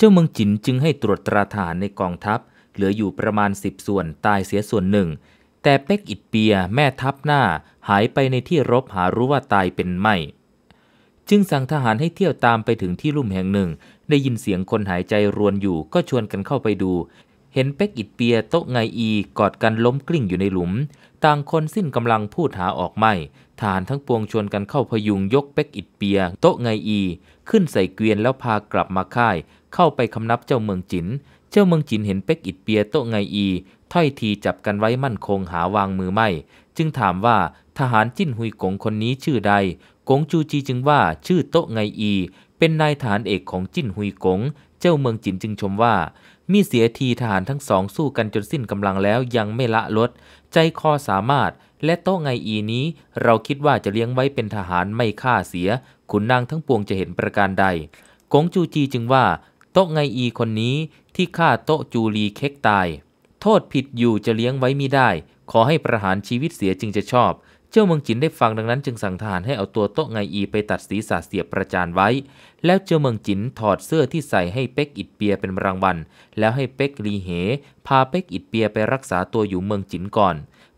เจ้าเมืองจินจึงให้ตรวจตราฐานในกองทัพ เหลืออยู่ประมาณสิบส่วนตายเสียส่วนหนึ่งแต่เป็กอิดเปียแม่ทัพหน้าหายไปในที่รบหารู้ว่าตายเป็นไม่จึงสั่งทหารให้เที่ยวตามไปถึงที่ลุ่มแห่งหนึ่งได้ยินเสียงคนหายใจรวนอยู่ก็ชวนกันเข้าไปดู เห็นเป็กอิดเปียโต๊ะไงอีกอดกันล้มกลิ้งอยู่ในหลุมต่างคนสิ้นกำลังพูดหาออกไม่ทหารทั้งปวงชวนกันเข้าพยุงยกเป็กอิดเปียโต๊ะไงอี ขึ้นใส่เกวียนแล้วพากลับมาค่าย เข้าไปคำนับเจ้าเมืองจิน เจ้าเมืองจินเห็นเป็กอิดเปียโต๊ะไงอี ถ้อยทีจับกันไว้มั่นคงหาวางมือไม่จึงถามว่าทหารจิ้นหุยกงคนนี้ชื่อใด กงจูจีจึงว่าชื่อโต๊ะไงอีเป็นนายฐานเอกของจิ้นหุยกง เจ้าเมืองจินจึงชมว่า มีเสียทีทหารทั้งสองสู้กันจนสิ้นกำลังแล้วยังไม่ละลด ใจคอสามารถ และโต๊ะไงอีนี้ เราคิดว่าจะเลี้ยงไว้เป็นทหารไม่ฆ่าเสีย ขุนนางทั้งปวงจะเห็นประการใด กงจูจีจึงว่า โต๊ะไงอีคนนี้ที่ฆ่าโต๊ะจูรีเค็กตาย โทษผิดอยู่จะเลี้ยงไว้มิได้ ขอให้ประหารชีวิตเสียจึงจะชอบ เจ้าเมืองจินได้ฟังดังนั้นจึงสั่งทหารให้เอาตัวโต๊ะไงอีไปตัดศีรษะเสียบประจานไว้แล้วเจ้าเมืองจินถอดเสื้อที่ใส่ให้เป็กอิดเปียเป็นรางวัลแล้วให้เป็กลีเห พาเป็กอิดเปียไปรักษาตัวอยู่เมืองจินก่อน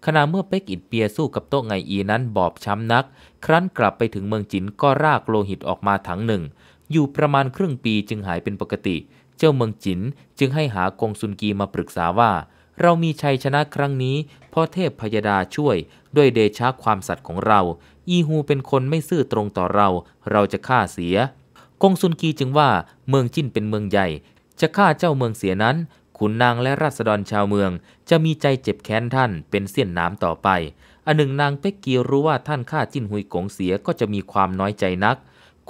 ขณะเมื่อเป็กอิดเปียสู้กับโต๊ะไงอีนั้นบอบช้ำนัก ครั้นกลับไปถึงเมืองจินก็รากโลหิตออกมาถังหนึ่ง อยู่ประมาณครึ่งปีจึงหายเป็นปกติ เจ้าเมืองจินจึงให้หากงซุนกีมาปรึกษาว่า เรามีชัยชนะครั้งนี้เพราะเทพพยาดาช่วย ด้วยเดชะความสัตย์ของเรา อีฮูเป็นคนไม่ซื่อตรงต่อเรา เราจะฆ่าเสียกงซุนกีจึงว่าเมืองจิ้นเป็นเมืองใหญ่ จะฆ่าเจ้าเมืองเสียนั้นขุนนางและราษฎรชาวเมืองจะมีใจเจ็บแค้นท่านเป็นเสี้ยนน้ำต่อไปอันหนึ่งนางเป็กกีรู้ว่าท่านฆ่าจิ้นหุยกงเสียก็จะมีความน้อยใจนัก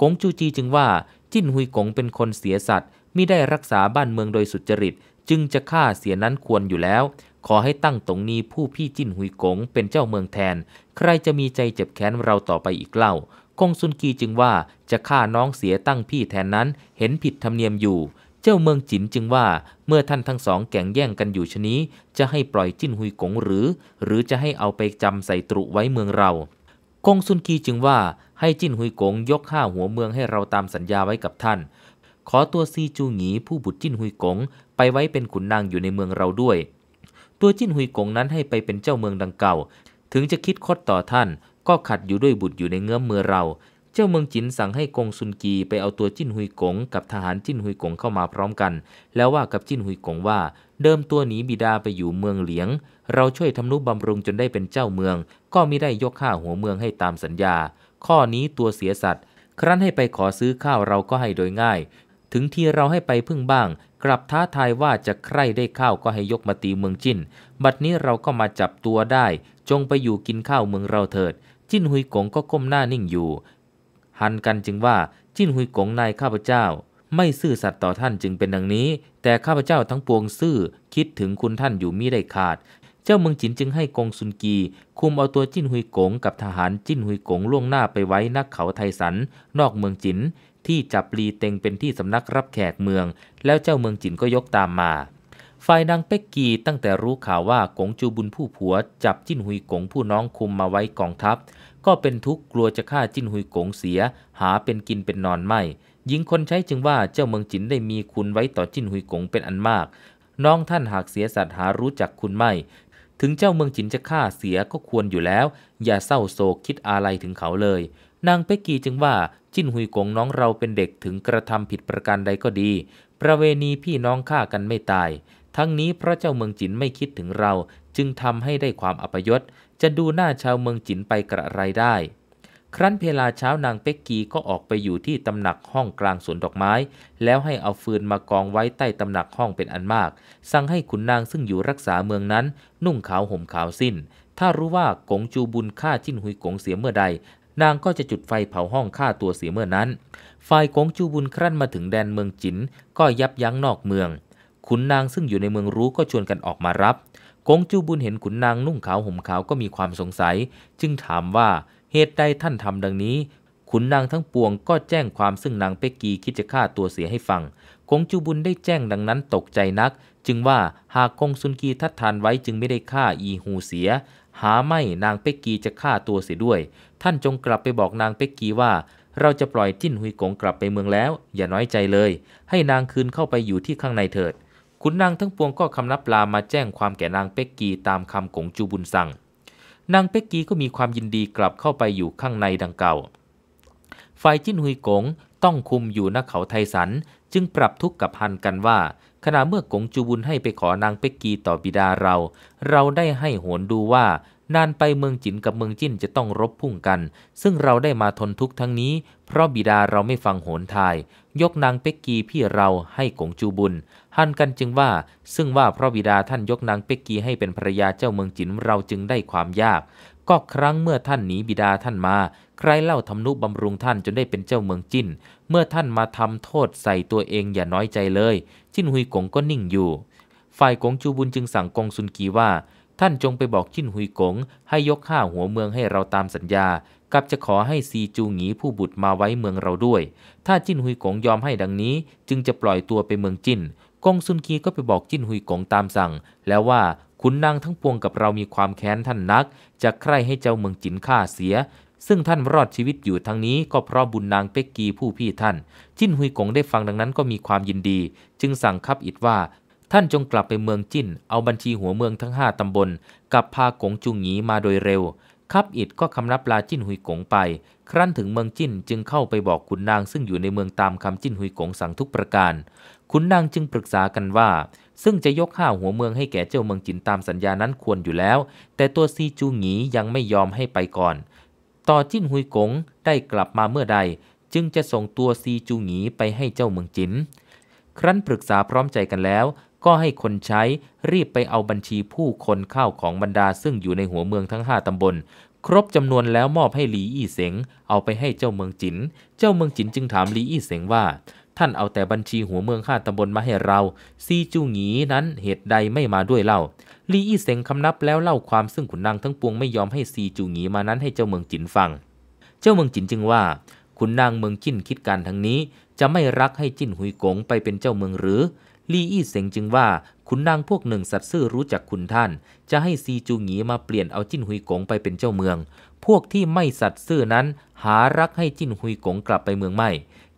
กงจูจีจึงว่าจิ้นหุยกงเป็นคนเสียสัตว์มิได้รักษาบ้านเมืองโดยสุจริต จึงจะฆ่าเสียนั้นควรอยู่แล้ว ขอให้ตั้งตรงนี้ผู้พี่จิ้นหุยกงเป็นเจ้าเมืองแทน ใครจะมีใจเจ็บแค้นเราต่อไปอีกเล่าคงซุนกีจึงว่าจะฆ่าน้องเสียตั้งพี่แทนนั้นเห็นผิดธรรมเนียมอยู่ เจ้าเมืองจินจึงว่าเมื่อท่านทั้งสองแก่งแย่งกันอยู่ชนี้ จะให้ปล่อยจิ้นหุยกงหรือ หรือจะให้เอาไปจำใส่ตรุไว้เมืองเราคงซุนกีจึงว่าให้จิ้นหุยกงยกข้าหัวเมืองให้เราตามสัญญาไว้กับท่าน ขอตัวซีจูหงีผู้บุตรจิ้นหุยกงไปไว้เป็นขุนนางอยู่ในเมืองเราด้วย ตัวจิ้นหุยกงนั้นให้ไปเป็นเจ้าเมืองดังเก่า ถึงจะคิดคดต่อท่านก็ขัดอยู่ด้วยบุตรอยู่ในเงื้อมมือเรา เจ้าเมืองจินสั่งให้กงซุนกีไปเอาตัวจิ้นหุยกงกับทหารจิ้นหุยกงเข้ามาพร้อมกัน แล้วว่ากับจิ้นหุยกงว่า เดิมตัวหนีบิดาไปอยู่เมืองเหลียง เราช่วยทำนุบำรุงจนได้เป็นเจ้าเมือง ก็มิได้ยกข้าหัวเมืองให้ตามสัญญา ข้อนี้ตัวเสียสัตว์ ครั้นให้ไปขอซื้อข้าวเราก็ให้โดยง่าย ถึงที่เราให้ไปพึ่งบ้าง กลับท้าทายว่าจะใครได้ข้าวก็ให้ยกมาตีเมืองจิ้นบัดนี้เราก็มาจับตัวได้ จงไปอยู่กินข้าวเมืองเราเถิดจิ้นหุยกงก็ก้มหน้านิ่งอยู่ หันกันจึงว่าจิ้นหุยกงนายข้าพเจ้า ไม่ซื่อสัตย์ต่อท่านจึงเป็นดังนี้ แต่ข้าพเจ้าทั้งปวงซื่อคิดถึงคุณท่านอยู่มิได้ขาด เจ้าเมืองจินจึงให้กงซุนกี คุมเอาตัวจิ้นหุยกง กับทหารจิ้นหุยกงล่วงหน้าไปไว้นักเขาไทสันนอกเมืองจินที่จับปลีเต็งเป็นที่สำนักรับแขกเมือง แล้วเจ้าเมืองจินก็ยกตามมาฝ่ายนางเป็กกีตั้งแต่รู้ข่าวว่ากงจูบุญผู้ผัวจับจิ้นหุยกงผู้น้องคุมมาไว้กองทัพ ก็เป็นทุกข์กลัวจะฆ่าจิ้นหุยกงเสียหาเป็นกินเป็นนอนไม่หญิงคนใช้จึงว่าเจ้าเมืองจินได้มีคุณไว้ต่อจิ้นหุยกงเป็นอันมาก น้องท่านหากเสียสัตว์หารู้จักคุณไม่ถึงเจ้าเมืองจินจะฆ่าเสียก็ควรอยู่แล้ว อย่าเศร้าโศกคิดอะไรถึงเขาเลย นางเป็กกีจึงว่าจิ้นหุยกงน้องเราเป็นเด็กถึงกระทำผิดประการใดก็ดี ประเวณีพี่น้องฆ่ากันไม่ตายทั้งนี้พระเจ้าเมืองจินไม่คิดถึงเรา จึงทำให้ได้ความอัปยศจะดูหน้าชาวเมืองจินไปกระไรได้ ครั้นเพลาเช้านางเป็กกีก็ออกไปอยู่ที่ตำหนักห้องกลางสวนดอกไม้ แล้วให้เอาฟืนมากองไว้ใต้ตำหนักห้องเป็นอันมากสั่งให้ขุนนางซึ่งอยู่รักษาเมืองนั้น นุ่งขาวห่มขาวสิ้น ถ้ารู้ว่ากงจูบุญฆ่าจิ้นหุยกงเสียเมื่อใด นางก็จะจุดไฟเผาห้องฆ่าตัวเสียเมื่อนั้นฝ่ายกงจูบุญครั้นมาถึงแดนเมืองจินก็ยับยั้งนอกเมืองขุนนางซึ่งอยู่ในเมืองรู้ก็ชวนกันออกมารับ กงจูบุญเห็นขุนนางนุ่งขาวห่มขาวก็มีความสงสัย จึงถามว่า เหตุใดท่านทำดังนี้ ขุนนางทั้งปวงก็แจ้งความซึ่งนางเปกกีคิดจะฆ่าตัวเสียให้ฟัง กงจูบุญได้แจ้งดังนั้นตกใจนัก จึงว่า หากกงซุนกีทัดทานไว้จึงไม่ได้ฆ่าอีหูเสีย หาไม่นางเปกกีจะฆ่าตัวเสียด้วย ท่านจงกลับไปบอกนางเปกกีว่า เราจะปล่อยจิ้นหุยกงกลับไปเมืองแล้ว อย่าน้อยใจเลย ให้นางคืนเข้าไปอยู่ที่ข้างในเถิดขุนนางทั้งปวงก็คำนับลามาแจ้งความแก่นางเป็กกีตามคำของจูบุญสั่ง นางเป็กกีก็มีความยินดีกลับเข้าไปอยู่ข้างในดังเก่าฝ่ายจิ้นหุยกงต้องคุมอยู่กเขาไทสัน จึงปรับทุกข์กับฮันกันว่า ขณะเมื่อกงจูบุญให้ไปขอนางเป็กกีต่อบิดาเรา เราได้ให้โหนดูว่า นานไปเมืองจินกับเมืองจิ้นจะต้องรบพุ่งกัน ซึ่งเราได้มาทนทุกข์ทั้งนี้ เพราะบิดาเราไม่ฟังโหนทายยกนางเป็กกีพี่เราให้กงจูบุญหันกันจึงว่า ซึ่งว่าพระบิดาท่านยกนางเป็กกีให้เป็นภรยาเจ้าเมืองจินเราจึงได้ความยาก ก็ครั้งเมื่อท่านหนีบิดาท่านมา ใครเล่าทำนุบำรุงท่านจนได้เป็นเจ้าเมืองจินเมื่อท่านมาทำโทษใส่ตัวเองอย่าน้อยใจเลย จินหุยกงก็นิ่งอยู่ ฝ่ายกงจูบุญจึงสั่งกงซุนกีว่า ท่านจงไปบอกชินหุยกงให้ยกข้าหัวเมืองให้เราตามสัญญากับจะขอให้ซีจูหงีผู้บุตรมาไว้เมืองเราด้วย ถ้าจิ้นหุยกงยอมให้ดังนี้ จึงจะปล่อยตัวไปเมืองจิ้นกงซุนกีก็ไปบอกจิ้นหุยกงตามสั่ง แล้วว่าขุนนางทั้งปวงกับเรามีความแค้นท่านนัก จะใคร่ให้เจ้าเมืองจินฆ่าเสีย ซึ่งท่านรอดชีวิตอยู่ทั้งนี้ก็เพราะบุญนางเป็กกีผู้พี่ท่าน จิ้นหุยกงได้ฟังดังนั้นก็มีความยินดี จึงสั่งคับอิดว่าท่านจงกลับไปเมืองจิ้นเอาบัญชีหัวเมืองทั้งห้าตำบลกับพากงจุงหงีมาโดยเร็วคับอิดก็คำรับลาจิ้นหุยกงไป ครั้นถึงเมืองจิ้นจึงเข้าไปบอกขุนนางซึ่งอยู่ในเมืองตามคำจิ้นหุยกงสั่งทุกประการขุนนางจึงปรึกษากันว่า ซึ่งจะยกข้าหัวเมืองให้แก่เจ้าเมืองจินตามสัญญานั้นควรอยู่แล้ว แต่ตัวซีจูหงียังไม่ยอมให้ไปก่อน ต่อจิ้นหุยกงได้กลับมาเมื่อใด จึงจะส่งตัวซีจูหงีไปให้เจ้าเมืองจิน ครั้นปรึกษาพร้อมใจกันแล้วก็ให้คนใช้ รีบไปเอาบัญชีผู้คนเข้าของบรรดาซึ่งอยู่ในหัวเมืองทั้ง 5 ตำบล ครบจำนวนแล้วมอบให้หลีอี้เสงเอาไปให้เจ้าเมืองจิน เจ้าเมืองจินจึงถามหลีอี้เสงว่า ท่านเอาแต่บัญชีหัวเมืองข้าตำบลมาให้เรา ซีจูหงีนั้นเหตุใดไม่มาด้วยเล่าลีอี้เสงคำนับแล้วเล่าความซึ่งขุนนางทั้งปวงไม่ยอมให้ซีจูหงีมานั้นให้เจ้าเมืองจินฟังเจ้าเมืองจินจึงว่าขุนนางเมืองจินคิดการทั้งนี้ จะไม่รักให้จินหุยกงไปเป็นเจ้าเมืองหรือลี่อี้เสงจึงว่าขุนนางพวกหนึ่งสัตว์ซื่อรู้จักคุณท่าน จะให้ซีจูหงีมาเปลี่ยนเอาจิ้นหุยกงไปเป็นเจ้าเมือง พวกที่ไม่สัตว์ซื่อนั้น หารักให้จิ้นหุยกงกลับไปเมืองไม่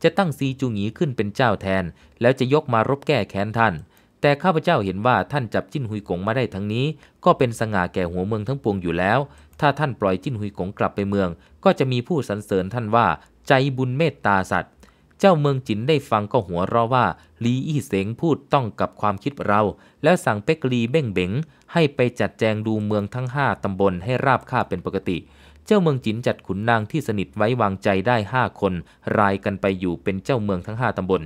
จะตั้งซีจูหงีขึ้นเป็นเจ้าแทน แล้วจะยกมารบแก้แค้นท่าน แต่ข้าพเจ้าเห็นว่าท่านจับจิ้นหุยกงมาได้ทั้งนี้ ก็เป็นสง่าแก่หัวเมืองทั้งปวงอยู่แล้วถ้าท่านปล่อยจิ้นหุยกงกลับไปเมือง ก็จะมีผู้สรรเสริญท่านว่า ใจบุญเมตตาสัตว์เจ้าเมืองจินได้ฟังก็หัวเราะว่า ลีอี้เสงพูดต้องกับความคิดเรา แล้วสั่งเป็กลีเบ้งเบ๋งให้ไปจัดแจงดูเมืองทั้งห้าตำบลให้ราบคาบเป็นปกติเจ้าเมืองจินจัดขุนนางที่สนิทไว้วางใจได้ห้าคน รายกันไปอยู่เป็นเจ้าเมืองทั้งห้าตำบล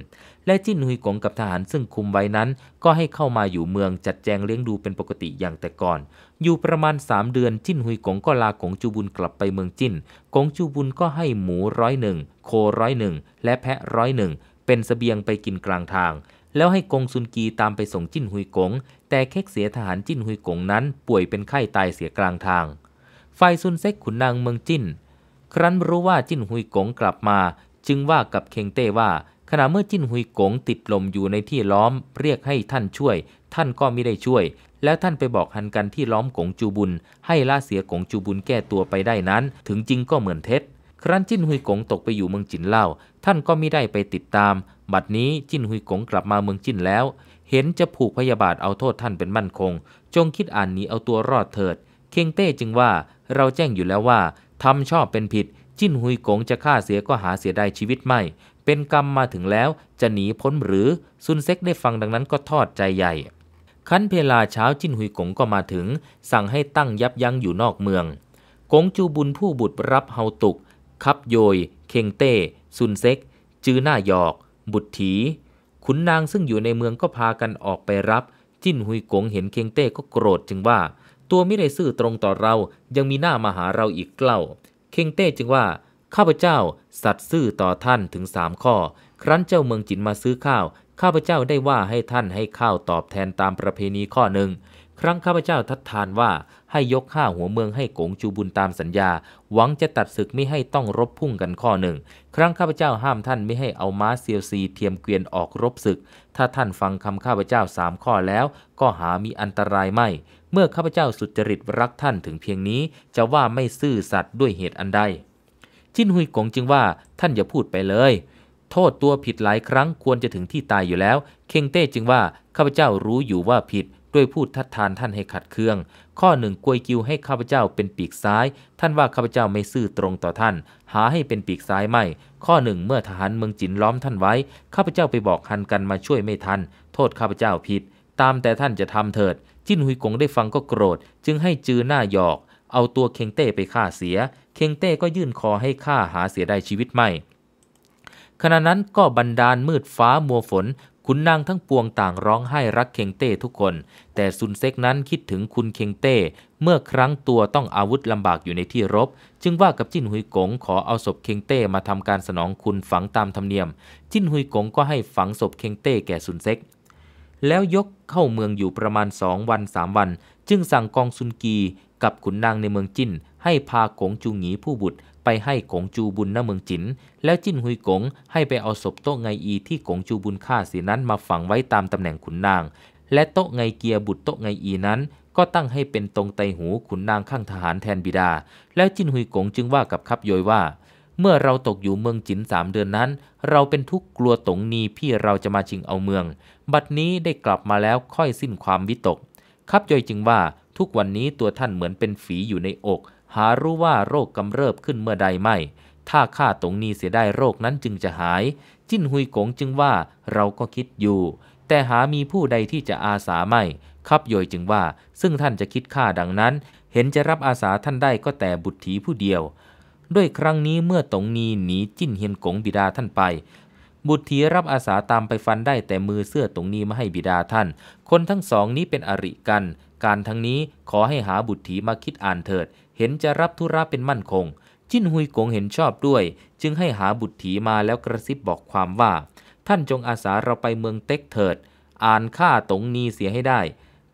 และจิ้นหุยกงกับทหารซึ่งคุมไว้นั้นก็ให้เข้ามาอยู่เมืองจัดแจงเลี้ยงดูเป็นปกติอย่างแต่ก่อน อยู่ประมาณ 3 เดือนจิ้นหุยกง ก็ลากงจูบุญกลับไปเมืองจิ้นกงจูบุญก็ให้หมูร้อยหนึ่งโคร้อยหนึ่งและแพะร้อยหนึ่งเป็นสเสบียงไปกินกลางทาง แล้วให้กงซุนกีตามไปส่งจิ้นหุยกง แต่เค็กเสียทหารจิ้นหุยกงนั้น ป่วยเป็นไข้าตายเสียกลางทางฝ่ายซุนเซ็กขุนนางเมืองจิ้นครั้นรู้ว่าจิ้นหุยกงกลับมา จึงว่ากับเคงเต้ว่า ขณะเมื่อจิ้นหุยกงติดลมอยู่ในที่ล้อม เรียกให้ท่านช่วย ท่านก็ไม่ได้ช่วย แล้วท่านไปบอกฮันกันที่ล้อมกงจูบุญ ให้ล่าเสียกงจูบุญแก้ตัวไปได้นั้น ถึงจริงก็เหมือนเท็จ ครั้นจิ้นหุยกงตกไปอยู่เมืองจินเล่า ท่านก็ไม่ได้ไปติดตาม บัดนี้จิ้นหุยกงกลับมาเมืองจินแล้ว เห็นจะผูกพยาบาทเอาโทษท่านเป็นมั่นคง จงคิดอ่านหนีเอาตัวรอดเถิด เคงเต้จึงว่าเราแจ้งอยู่แล้วว่าทำชอบเป็นผิด จิ้นหุยกงจะฆ่าเสียก็หาเสียได้ชีวิตไม่ เป็นกรรมมาถึงแล้ว จะหนีพ้นหรือ ซุนเซ็กได้ฟังดังนั้นก็ทอดใจใหญ่ คั้นเพลาเช้าจิ้นหุยกงก็มาถึง สั่งให้ตั้งยับยั้งอยู่นอกเมือง กงจูบุญผู้บุตรรับเฮาตุก คับโยย เคงเต้ ซุนเซ็ก จือหน้าหยอก บุตรถี ขุนนางซึ่งอยู่ในเมืองก็พากันออกไปรับ จิ้นหุยกงเห็นเคงเต้ก็โกรธจึงว่าตัวไม่ได้ซื่อตรงต่อเรา ยังมีหน้ามาหาเราอีกเล่า เคงเต้จึงว่า ข้าพเจ้า สัตว์ซื่อต่อท่านถึงสามข้อ ครั้นเจ้าเมืองจินมาซื้อข้าว ข้าพเจ้าได้ว่าให้ท่านให้ข้าวตอบแทนตามประเพณีข้อหนึ่ง ครั้งข้าพเจ้าทัดทานว่าให้ยกข้าหัวเมืองให้กงจูบุญตามสัญญา หวังจะตัดศึกไม่ให้ต้องรบพุ่งกันข้อหนึ่ง ครั้งข้าพเจ้าห้ามท่านไม่ให้เอาม้าเซียวซีเทียมเกวียนออกรบศึก ถ้าท่านฟังคำข้าพเจ้าสามข้อแล้ว ก็หามีอันตรายไม่ เมื่อข้าพเจ้าสุจริตรักท่านถึงเพียงนี้จะว่าไม่ซื่อสัตย์ด้วยเหตุอันใดจินหุยกงจึงว่าท่านอย่าพูดไปเลย โทษตัวผิดหลายครั้งควรจะถึงที่ตายอยู่แล้วเคงเต้จึงว่าข้าพเจ้ารู้อยู่ว่าผิดด้วยพูดทัดทานท่านให้ขัดเคือง ข้อหนึ่งกวยกิวให้ข้าพเจ้าเป็นปีกซ้าย ท่านว่าข้าพเจ้าไม่ซื่อตรงต่อท่าน หาให้เป็นปีกซ้ายไม่ ข้อหนึ่งเมื่อทหารเมืองจินล้อมท่านไว้ ข้าพเจ้าไปบอกฮันกันมาช่วยไม่ทัน โทษข้าพเจ้าผิด ตามแต่ท่านจะทำเถิด จิ้นหุยกงได้ฟังก็โกรธ จึงให้จือหน้าหยอก เอาตัวเคงเต้ไปฆ่าเสีย เคงเต้ก็ยื่นคอให้ข้าหาเสียได้ชีวิตไม่ ขณะนั้นก็บันดาลมืดฟ้ามัวฝนขุนนางทั้งปวงต่างร้องไห้รักเคงเต้ทุกคน แต่ซุนเซกนั้นคิดถึงคุณเคงเต้เมื่อครั้งตัวต้องอาวุธลำบากอยู่ในที่รบ จึงว่ากับจิ้นหุยกงขอเอาศพเคงเต้มาทำการสนองคุณฝังตามธรรมเนียม จิ้นหุยกงก็ให้ฝังศพเคงเต้แก่ซุนเซกแล้วยกเข้าเมืองอยู่ประมาณสองวันสามวัน จึงสั่งกองซุนกีกับขุนนางในเมืองจิ้น ให้พากงจุงหงีผู้บุตรไปให้กงจูบุญณเมืองจิน แล้วจิ้นหุยกงให้ไปเอาศพโต๊ะไงอีที่กงจูบุญฆ่าเสียนั้นมาฝังไว้ตามตำแหน่งขุนนาง และโต๊ะไงเกียบุตรโต๊ะไงอีนั้น ก็ตั้งให้เป็นตรงไตหูขุนนางข้างทหารแทนบิดา แล้วจิ้นหุยกงจึงว่ากับขับโยยว่า เมื่อเราตกอยู่เมืองจินสามเดือนนั้น เราเป็นทุกข์กลัวตงนีพี่เราจะมาชิงเอาเมือง บัดนี้ได้กลับมาแล้วค่อยสิ้นความวิตกขับโยยจึงว่า ทุกวันนี้ตัวท่านเหมือนเป็นฝีอยู่ในอกหารู้ว่าโรคกำเริบขึ้นเมื่อใดไม่ ถ้าข้าตรงนี้เสียได้โรคนั้นจึงจะหาย จิ้นหุยกงจึงว่าเราก็คิดอยู่ แต่หามีผู้ใดที่จะอาสาไม่ ขับโยยจึงว่า ซึ่งท่านจะคิดข้าดังนั้น เห็นจะรับอาสาท่านได้ก็แต่บุตรีผู้เดียว ด้วยครั้งนี้เมื่อตงนีหนีจิ้นเฮียนกงบิดาท่านไป บุตรีรับอาสาตามไปฟันได้แต่มือเสื้อตรงนี้มาให้บิดาท่าน คนทั้งสองนี้เป็นอริกัน การทั้งนี้ขอให้หาบุตรีมาคิดอ่านเถิดเห็นจะรับธุระเป็นมั่นคง จิ้นหุยกง เห็นชอบด้วย จึงให้หาบุตรถีมาแล้วกระซิบบอกความว่า ท่านจงอาสาเราไปเมืองเต็กเถิด อ่านค่าตงนีเสียให้ได้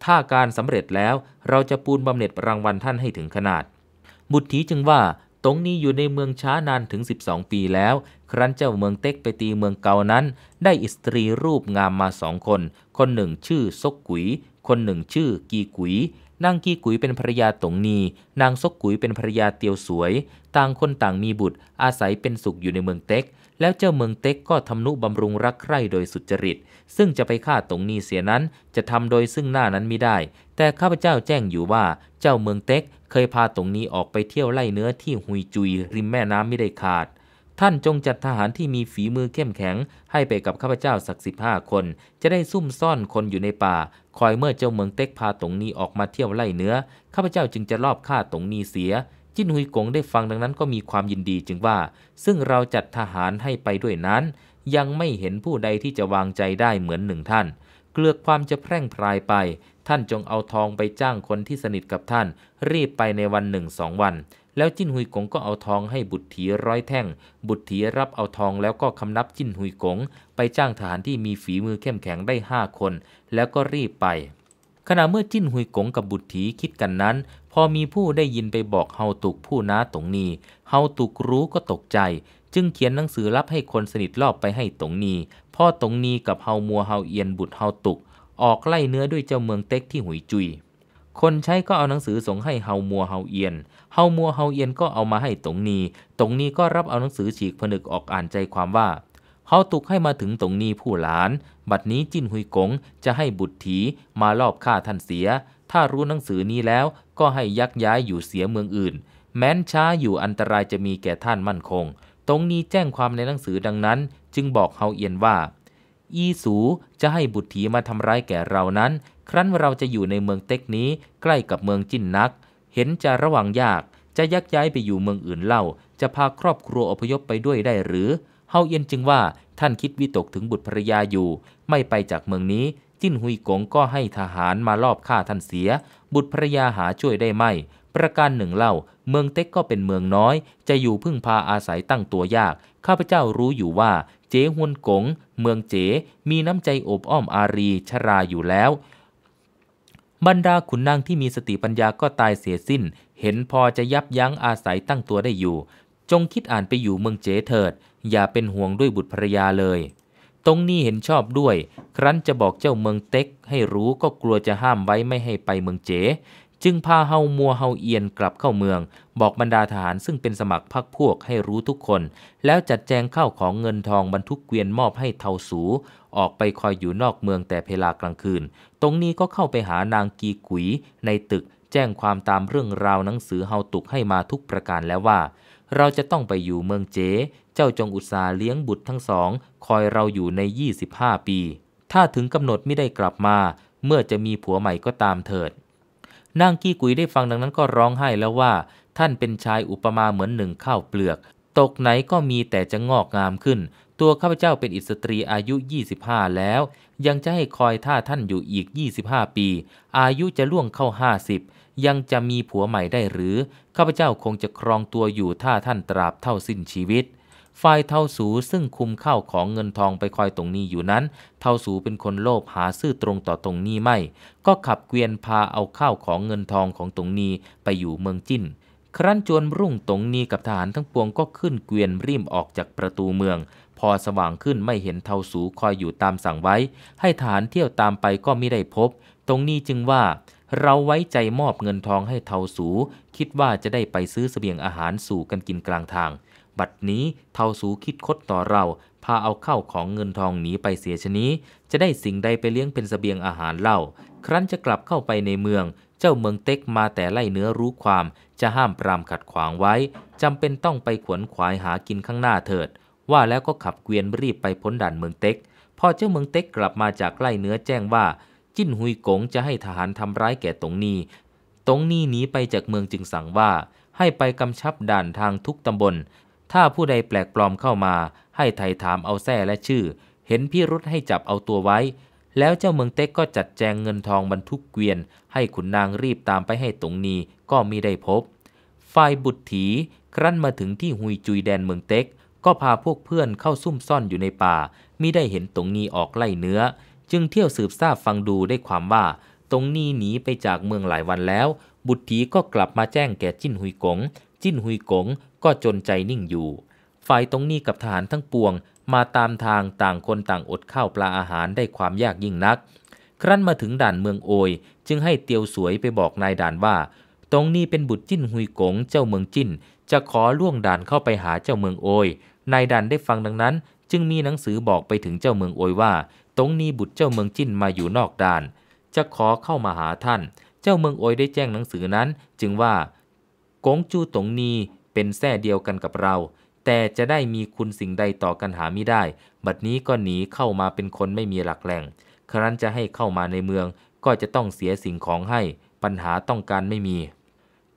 ถ้าการสำเร็จแล้ว เราจะปูนบำเหน็จรางวัลท่านให้ถึงขนาด บุตรถีจึงว่าตงนี้อยู่ในเมืองช้านานถึง 12 ปีแล้ว ครั้นเจ้าเมืองเต็กไปตีเมืองเก่านั้น ได้อิสตรีรูปงามมาสองคน คนหนึ่ง ชื่อ ซกกุยคนหนึ่งชื่อ กีกุยนางกีกุยเป็นภรยาตงนี นางซกกุยเป็นภรยาเตียวสวย ต่างคนต่างมีบุตร อาศัยเป็นสุขอยู่ในเมืองเต็ก แล้วเจ้าเมืองเต็กก็ทำนุบำรุงรักใคร่โดยสุจริต ซึ่งจะไปฆ่าตงนีเสียนั้นจะทำโดยซึ่งหน้านั้นไม่ได้ แต่ข้าพเจ้าแจ้งอยู่ว่า เจ้าเมืองเต็กเคยพาตงนีออกไปเที่ยวไล่เนื้อที่หุยจุยริมแม่น้ำไม่ได้ขาดท่านจงจัดทหารที่มีฝีมือเข้มแข็ง ให้ไปกับข้าพเจ้า สักสิบห้าคน จะได้ซุ่มซ่อนคนอยู่ในป่า คอยเมื่อเจ้าเมืองเต็กพาตงนีออกมาเที่ยวไล่เนื้อข้าพเจ้าจึงจะลอบฆ่าตงนีเสีย จิ้นหุยกงได้ฟังดังนั้นก็มีความยินดีจึงว่าซึ่งเราจัดทหารให้ไปด้วยนั้น ยังไม่เห็นผู้ใดที่จะวางใจได้เหมือนหนึ่งท่านเกลือกความจะแพร่งพรายไป ท่านจงเอาทองไปจ้างคนที่สนิทกับท่าน รีบไปในวันหนึ่งสองวันแล้วจิ้นหุยกงก็เอาทองให้บุตรถีร้อยแท่ง บุตรถีรับเอาทองแล้วก็คำนับจิ้นหุยกง ไปจ้างทหารที่มีฝีมือเข้มแข็งได้ห้าคน แล้วก็รีบไป ขณะเมื่อจิ้นหุยกงกับบุตรถีคิดกันนั้น พอมีผู้ได้ยินไปบอกเฮาตุกผู้น้าตงนีเฮาตุกรู้ก็ตกใจ จึงเขียนหนังสือรับให้คนสนิทรอบไปให้ตงนีพ่อตงนีกับเฮามัวเฮาเอียนบุตรเฮาตุก ออกไล่เนื้อด้วยเจ้าเมืองเต็กที่หุยจุยคนใช้ก็เอาหนังสือส่งให้เฮามัวเฮาเอียน เฮามัวเฮาเอียนก็เอามาให้ตงนีตงนีก็รับเอาหนังสือฉีกผนึกออกอ่านใจความว่า เฮาตุกให้มาถึงตงนีผู้หลาน บัดนี้จินหุยกงจะให้บุตรถี มาลอบฆ่าท่านเสีย ถ้ารู้หนังสือนี้แล้วก็ให้ยักย้ายอยู่เสียเมืองอื่น แม้นช้าอยู่อันตรายจะมีแก่ท่านมั่นคงตงนี้แจ้งความในหนังสือดังนั้นจึงบอกเฮาเอียนว่า อีสูจะให้บุตรถีมาทำร้ายแก่เรานั้นครั้นเราจะอยู่ในเมืองเต็กนี้ใกล้กับเมืองจินนัก เห็นจะระวังยาก จะยักย้ายไปอยู่เมืองอื่นเล่า จะพาครอบครัวอพยพไปด้วยได้หรือเฮาเอียนจึงว่าท่านคิดวิตกถึงบุตรภรยาอยู่ ไม่ไปจากเมืองนี้ จิ้นหุยกงก็ให้ทหารมาลอบฆ่าท่านเสีย บุตรภรยาหาช่วยได้ไหมประการหนึ่งเล่า เมืองเต็กก็เป็นเมืองน้อย จะอยู่พึ่งพาอาศัยตั้งตัวยาก ข้าพเจ้ารู้อยู่ว่า เจ๋ฮวนกงเมืองเจ๋มีน้ำใจโอบอ้อมอารีชราอยู่แล้วบรรดาขุนนางที่มีสติปัญญาก็ตายเสียสิ้น เห็นพอจะยับยั้งอาศัยตั้งตัวได้อยู่ จงคิดอ่านไปอยู่เมืองเจเถิด อย่าเป็นห่วงด้วยบุตรภรยาเลย ตรงนี้เห็นชอบด้วย ครั้นจะบอกเจ้าเมืองเต็กให้รู้ก็กลัวจะห้ามไว้ไม่ให้ไปเมืองเจจึงพาเฮามัวเฮาเอียนกลับเข้าเมือง บอกบรรดาทหารซึ่งเป็นสมัครพรรคพวกให้รู้ทุกคน แล้วจัดแจงเข้าของเงินทองบรรทุกเกวียนมอบให้เทาสูออกไปคอยอยู่นอกเมืองแต่เวลากลางคืน ตรงนี้ก็เข้าไปหานางกีกุยในตึกแจ้งความตามเรื่องราวหนังสือเฮาตุกให้มาทุกประการแล้วว่า เราจะต้องไปอยู่เมืองเจเจ้าจงอุตสาเลี้ยงบุตรทั้งสอง คอยเราอยู่ใน 25 ปี ถ้าถึงกำหนดไม่ได้กลับมา เมื่อจะมีผัวใหม่ก็ตามเถิดนางกี้กุยได้ฟังดังนั้นก็ร้องไห้แล้วว่า ท่านเป็นชายอุปมาเหมือนหนึ่งข้าวเปลือก ตกไหนก็มีแต่จะงอกงามขึ้น ตัวข้าพเจ้าเป็นอิสตรีอายุ 25 แล้ว ยังจะให้คอยท่าท่านอยู่อีก 25 ปี อายุจะล่วงเข้า 50 ยังจะมีผัวใหม่ได้หรือ ข้าพเจ้าคงจะครองตัวอยู่ท่าท่านตราบเท่าสิ้นชีวิตฝ่ายเทาสูซึ่งคุมข้าวของเงินทองไปคอยตรงนี้อยู่นั้น เทาสูเป็นคนโลภหาซื่อตรงต่อตรงนี้ไม่ ก็ขับเกวียนพาเอาข้าวของเงินทองของตรงนี้ไปอยู่เมืองจิ้น ครั้นจวนรุ่งตรงนี้กับทหารทั้งปวงก็ขึ้นเกวียนรีบออกจากประตูเมือง พอสว่างขึ้นไม่เห็นเทาสูคอยอยู่ตามสั่งไว้ ให้ทหารเที่ยวตามไปก็ไม่ได้พบ ตรงนี้จึงว่า เราไว้ใจมอบเงินทองให้เทาสู คิดว่าจะได้ไปซื้อสเสบียงอาหารสู่กันกินกลางทางบัดนี้เท่าสูคิดคดต่อเรา พาเอาเข้าของเงินทองหนีไปเสียชนี้ จะได้สิ่งใดไปเลี้ยงเป็นสเสบียงอาหารเล่า ครั้นจะกลับเข้าไปในเมือง เจ้าเมืองเต็กมาแต่ไล่เนื้อรู้ความ จะห้ามปรามขัดขวางไว้จำเป็นต้องไปขวนขวายหากินข้างหน้าเถิด ว่าแล้วก็ขับเกวียนรีบไปพ้นด่านเมืองเต็กพอเจ้าเมืองเต็กกลับมาจากไล่เนื้อแจ้งว่า จิ้นหุยกงจะให้ทหารทำร้ายแก่ตงนีตงนีหนีไปจากเมืองจึงสั่งว่า ให้ไปกำชับด่านทางทุกตำบลถ้าผู้ใดแปลกปลอมเข้ามา ให้ไทยถามเอาแท้และชื่อ เห็นพิรุษให้จับเอาตัวไว้ แล้วเจ้าเมืองเต็กก็จัดแจงเงินทองบรรทุกเกวียน ให้ขุนนางรีบตามไปให้ตงนีก็มิได้พบฝ่ายบุตรถี ครั้นมาถึงที่หุยจุยแดนเมืองเต็ก ก็พาพวกเพื่อนเข้าซุ่มซ่อนอยู่ในป่ามิได้เห็นตงนีออกไล่เนื้อ จึงเที่ยวสืบทราบฟังดูได้ความว่าตงนีหนีไปจากเมืองหลายวันแล้ว บุตรถีก็กลับมาแจ้งแก่จิ้นหุยกงจิ้นหุยกงก็จนใจนิ่งอยู่ ฝ่ายตรงนี้กับทหารทั้งปวงมาตามทางต่างคนต่างอดข้าวปลาอาหารได้ความยากยิ่งนัก ครั้นมาถึงด่านเมืองโอย จึงให้เตียวสวยไปบอกนายด่านว่า ตรงนี้เป็นบุตรจิ้นหุยกงเจ้าเมืองจิ้นจะขอล่วงด่านเข้าไปหาเจ้าเมืองโอย นายด่านได้ฟังดังนั้น จึงมีหนังสือบอกไปถึงเจ้าเมืองโอยว่า ตรงนี้บุตรเจ้าเมืองจิ้นมาอยู่นอกด่าน จะขอเข้ามาหาท่าน เจ้าเมืองโอยได้แจ้งหนังสือนั้น จึงว่ากงจูตงนีเป็นแท่เดียวกันกับเรา แต่จะได้มีคุณสิ่งใดต่อกันหาไม่ได้บัดนี้ก็หนีเข้ามาเป็นคนไม่มีหลักแหล่ง ครั้นจะให้เข้ามาในเมืองก็จะต้องเสียสิ่งของให้ ปัญหาต้องการไม่มี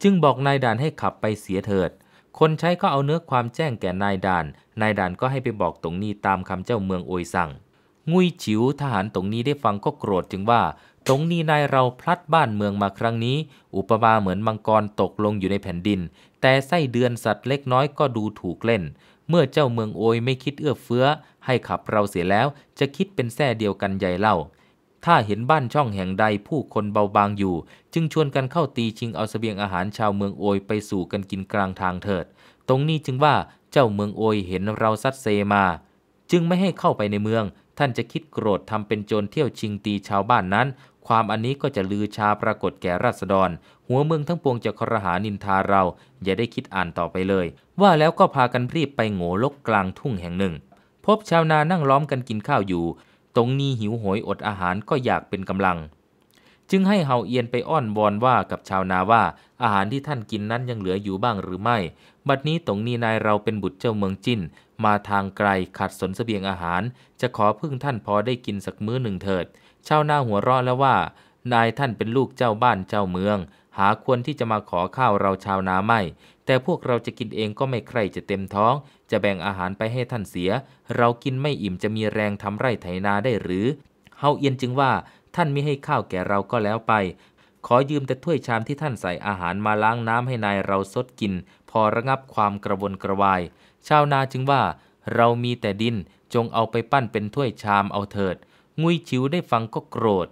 จึงบอกนายด่านให้ขับไปเสียเถิด คนใช้ก็เอาเนื้อความแจ้งแก่นายด่าน นายด่านก็ให้ไปบอกตงนีตามคำเจ้าเมืองโอยสั่งงุยฉิวทหารตงนี้ได้ฟังก็โกรธจึงว่าตรงนี้นายเราพลัดบ้านเมืองมาครั้งนี้ อุปมาเหมือนมังกรตกลงอยู่ในแผ่นดิน แต่ไส้เดือนสัตว์เล็กน้อยก็ดูถูกเล่น เมื่อเจ้าเมืองโอยไม่คิดเอื้อเฟื้อ ให้ขับเราเสียแล้วจะคิดเป็นแท่เดียวกันใหญ่เล่า ถ้าเห็นบ้านช่องแห่งใดผู้คนเบาบางอยู่ จึงชวนกันเข้าตีชิงเอาสเสบียงอาหารชาวเมืองโอยไปสู่กันกินกลางทางเถิด ตรงนี้จึงว่าเจ้าเมืองโอยเห็นเราซัดเซมา จึงไม่ให้เข้าไปในเมือง ท่านจะคิดโกรธทำเป็นโจรเที่ยวชิงตีชาวบ้านนั้นความอันนี้ก็จะลือชาปรากฏแก่ราษฎร หัวเมืองทั้งปวงจะครหานินทาเรา อย่าได้คิดอ่านต่อไปเลย ว่าแล้วก็พากันรีบไปโง่ลกกลางทุ่งแห่งหนึ่ง พบชาวนานั่งล้อมกันกินข้าวอยู่ ตรงนี้หิวโหยอดอาหารก็อยากเป็นกำลัง จึงให้เฮาเอียนไปอ้อนวอนว่ากับชาวนาว่า อาหารที่ท่านกินนั้นยังเหลืออยู่บ้างหรือไม่ บัดนี้ตรงนี้นายเราเป็นบุตรเจ้าเมืองจิ้น มาทางไกลขัดสนสเสบียงอาหาร จะขอพึ่งท่านพอได้กินสักมื้อหนึ่งเถิดชาวนาหัวเราะแล้วว่า นายท่านเป็นลูกเจ้าบ้านเจ้าเมือง หาควรที่จะมาขอข้าวเราชาวนาไม่ แต่พวกเราจะกินเองก็ไม่ใครจะเต็มท้อง จะแบ่งอาหารไปให้ท่านเสีย เรากินไม่อิ่มจะมีแรงทำไร่ไถนาได้หรือเฮาเอียนจึงว่าท่านไม่ให้ข้าวแก่เราก็แล้วไป ขอยืมแต่ถ้วยชามที่ท่านใส่อาหารมาล้างน้ำให้นายเราซดกิน พอระงับความกระวนกระวาย ชาวนาจึงว่า เรามีแต่ดินจงเอาไปปั้นเป็นถ้วยชามเอาเถิดงุยชิวได้ฟังก็โกรธ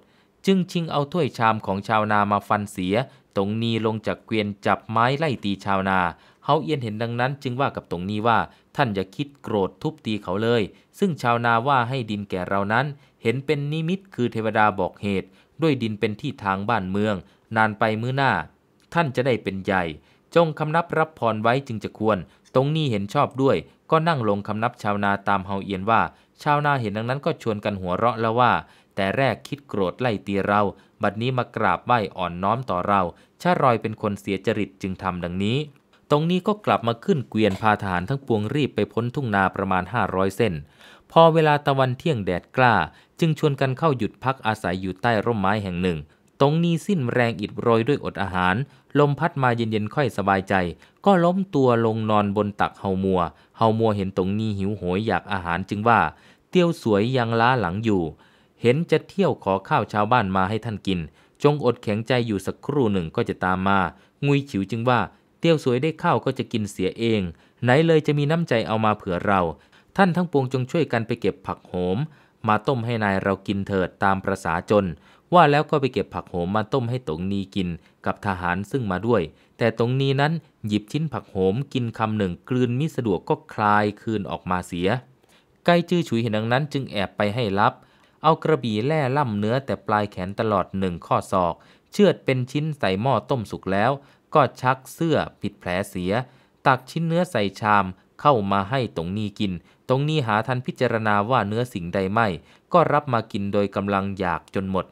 จึงชิงเอาถ้วยชามของชาวนามาฟันเสีย ตรงนีลงจากเกวียนจับไม้ไล่ตีชาวนาเฮาเอียนเห็นดังนั้นจึงว่ากับตรงนีว่า ท่านอย่าคิดโกรธทุบตีเขาเลย ซึ่งชาวนาว่าให้ดินแก่เรานั้น เห็นเป็นนิมิตคือเทวดาบอกเหตุ ด้วยดินเป็นที่ทางบ้านเมือง นานไปมื้อหน้า ท่านจะได้เป็นใหญ่ จงคำนับรับพรไว้จึงจะควร ตรงนี้เห็นชอบด้วย ก็นั่งลงคำนับชาวนาตามเฮาเอียนว่าชาวนาเห็นดังนั้นก็ชวนกันหัวเราะแล้วว่า แต่แรกคิดโกรธไล่ตีเรา บัดนี้มากราบไหว้อ่อนน้อมต่อเราชาลอยเป็นคนเสียจริตจึงทำดังนี้ ตรงนี้ก็กลับมาขึ้นเกวียนพาทหารทั้งปวงรีบไปพ้นทุ่งนาประมาณ 500เส้นพอเวลาตะวันเที่ยงแดดกล้าจึงชวนกันเข้าหยุดพักอาศัยอยู่ใต้ร่มไม้แห่งหนึ่ง ตรงนี้สิ้นแรงอิดโรยด้วยอดอาหารลมพัดมาเย็น ๆ ค่อยสบายใจ ก็ล้มตัวลงนอนบนตักเฮามัวเฮามัวเห็นตรงนี้หิวโหยอยากอาหารจึงว่าเตี้ยวสวยยังล้าหลังอยู่ เห็นจะเที่ยวขอข้าวชาวบ้านมาให้ท่านกิน จงอดแข็งใจอยู่สักครู่หนึ่งก็จะตามมา งุยฉิวจึงว่า เตี้ยวสวยได้ข้าวก็จะกินเสียเอง ไหนเลยจะมีน้ำใจเอามาเผื่อเรา ท่านทั้งปวงจงช่วยกันไปเก็บผักโหม มาต้มให้นายเรากินเถิดตามประษาจนว่าแล้วก็ไปเก็บผักโหมมาต้มให้ตงนีกินกับทหารซึ่งมาด้วย แต่ตงนีนั้นหยิบชิ้นผักโหมกินคำหนึ่งกลืนมิสะดวกก็คลายคืนออกมาเสีย ไกจื้อฉุยเห็นดังนั้น จึงแอบไปให้รับ เอากระบี่แล่ล่ำเนื้อแต่ปลายแขนตลอดหนึ่งข้อศอก เชือดเป็นชิ้นใส่หม้อต้มสุกแล้วก็ชักเสื้อปิดแผลเสีย ตักชิ้นเนื้อใส่ชามเข้ามาให้ตงนีกินตงนีหาทันพิจารณาว่าเนื้อสิ่งใดไม่ ก็รับมากินโดยกำลังอยากจนหมด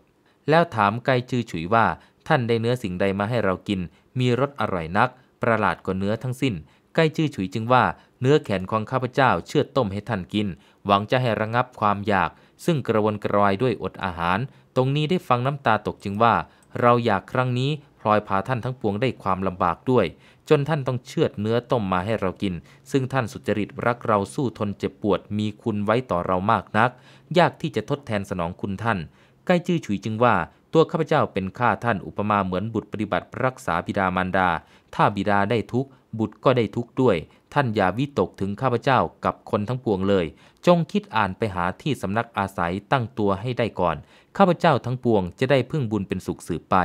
แล้วถามไกจือฉุยว่าท่านได้เนื้อสิ่งใดมาให้เรากิน มีรสอร่อยนัก ประหลาดกว่าเนื้อทั้งสิ้นไกจือฉุยจึงว่า เนื้อแขนของข้าพเจ้า เชื่อต้มให้ท่านกิน หวังจะให้ระงับความอยาก ซึ่งกระวนกระวายด้วยอดอาหาร ตรงนี้ได้ฟังน้ำตาตกจึงว่า เราอยากครั้งนี้พลอยพาท่านทั้งปวงได้ความลำบากด้วย จนท่านต้องเชือดเนื้อต้มมาให้เรากิน ซึ่งท่านสุจริต รักเราสู้ทนเจ็บปวดมีคุณไว้ต่อเรามากนักยากที่จะทดแทนสนองคุณท่านใกจื้อฉุยจึงว่าตัวข้าพเจ้าเป็นข้าท่านอุปมาเหมือนบุตรปฏิบัติรักษาบิดามารดา ถ้าบิดาได้ทุกบุตรก็ได้ทุกด้วย ท่านอย่าวิตกถึงข้าพเจ้ากับคนทั้งปวงเลย จงคิดอ่านไปหาที่สำนักอาศัยตั้งตัวให้ได้ก่อน ข้าพเจ้าทั้งปวงจะได้พึ่งบุญเป็นสุขสืบไป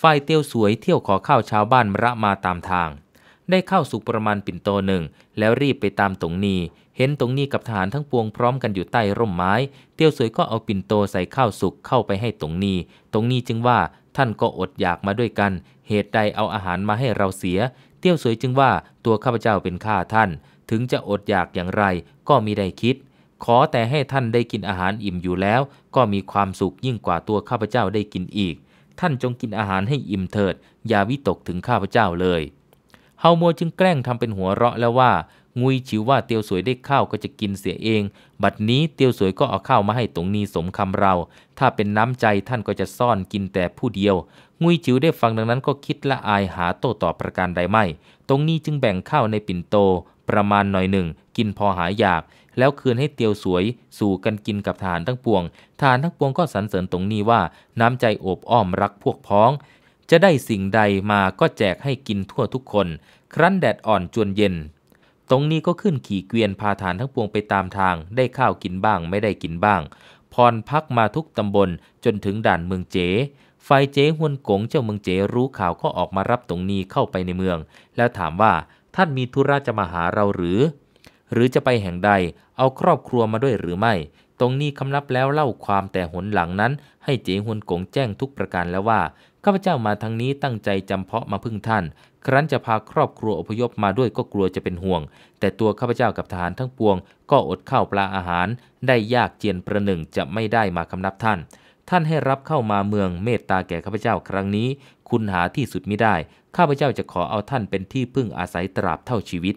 ฝ่ายเตียวสวยเที่ยวขอข้าวชาวบ้านมระมาตามทางได้เข้าสุกประมาณปิ่นโตหนึ่ง แล้วรีบไปตามตงนีเห็นตงนีกับทหารทั้งปวงพร้อมกันอยู่ใต้ร่มไม้ เตี้ยวสวยก็เอาปิ่นโตใส่ข้าวสุกเข้าไปให้ตงนีตงนีจึงว่าท่านก็อดอยากมาด้วยกัน เหตุใดเอาอาหารมาให้เราเสียเตี้ยวสวยจึงว่า ตัวข้าพเจ้าเป็นข้าท่าน ถึงจะอดอยากอย่างไรก็มิได้คิด ขอแต่ให้ท่านได้กินอาหารอิ่มอยู่แล้ว ก็มีความสุขยิ่งกว่าตัวข้าพเจ้าได้กินอีก ท่านจงกินอาหารให้อิ่มเถิดอย่าวิตกถึงข้าพเจ้าเลยเฮามัวจึงแกล้งทำเป็นหัวเราะแล้วว่างุยชิวว่าเตียวสวยได้ข้าวก็จะกินเสียเองบัดนี้เตียวสวยก็เอาข้าวมาให้ตงนีสมคำเรา ถ้าเป็นน้ำใจท่านก็จะซ่อนกินแต่ผู้เดียวงุยชิวได้ฟังดังนั้นก็คิดละอายหาโต้ตอบประการใดไม่ตรงนี้จึงแบ่งข้าวในปิ่นโต ประมาณหน่อยหนึ่ง กินพอหายอยาก แล้วคืนให้เตียวสวย สู่กันกินกับทหารทั้งปวงทหารทั้งปวงก็สรรเสริญตรงนี้ว่า น้ำใจโอบอ้อมรักพวกพ้องจะได้สิ่งใดมาก็แจกให้กินทั่วทุกคน ครั้นแดดอ่อนจวนเย็น ตรงนี้ก็ขึ้นขี่เกวียนพาฐานทั้งปวงไปตามทาง ได้ข้าวกินบ้างไม่ได้กินบ้างพรพักมาทุกตำบลจนถึงด่านเมืองเจ๋ ฝ่ายเจ๋ฮวนกงเจ้าเมืองเจ๋รู้ข่าวก็ออกมารับตรงนี้เข้าไปในเมือง แล้วถามว่าท่านมีธุระจะมาหาเราหรือ หรือจะไปแห่งใด เอาครอบครัวมาด้วยหรือไม่ ตรงนี้คำนับแล้วเล่าความแต่หนหลังนั้นให้เจ๋ฮวนกงแจ้งทุกประการแล้วว่าข้าพเจ้ามาทางนี้ตั้งใจจำเพาะมาพึ่งท่าน ครั้นจะพาครอบครัวอพยพมาด้วยก็กลัวจะเป็นห่วง แต่ตัวข้าพเจ้ากับทหารทั้งปวง ก็อดข้าวปลาอาหาร ได้ยากเจียนประหนึ่งจะไม่ได้มาคำนับท่าน ท่านให้รับเข้ามาเมืองเมตตาแก่ข้าพเจ้าครั้งนี้ คุณหาที่สุดไม่ได้ ข้าพเจ้าจะขอเอาท่านเป็นที่พึ่งอาศัยตราบเท่าชีวิต